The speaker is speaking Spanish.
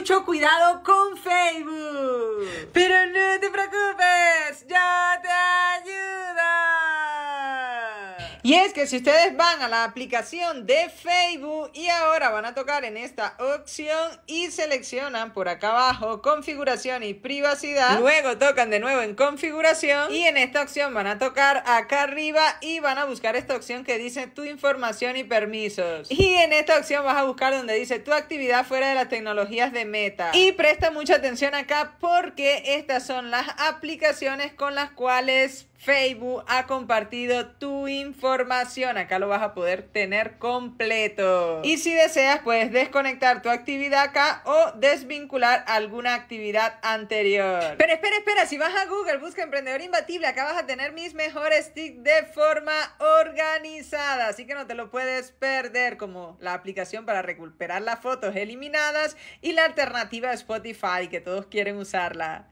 mucho cuidado con fe! Y es que si ustedes van a la aplicación de Facebook y ahora van a tocar en esta opción y seleccionan por acá abajo configuración y privacidad, luego tocan de nuevo en configuración y en esta opción van a tocar acá arriba y van a buscar esta opción que dice tu información y permisos. Y en esta opción vas a buscar donde dice tu actividad fuera de las tecnologías de meta. Y presta mucha atención acá porque estas son las aplicaciones con las cuales Facebook ha compartido tu información información. Acá lo vas a poder tener completo. Y si deseas, puedes desconectar tu actividad acá o desvincular alguna actividad anterior. Pero espera, espera, si vas a Google, busca Emprendedor Imbatible, acá vas a tener mis mejores tips de forma organizada. Así que no te lo puedes perder, como la aplicación para recuperar las fotos eliminadas y la alternativa Spotify, que todos quieren usarla.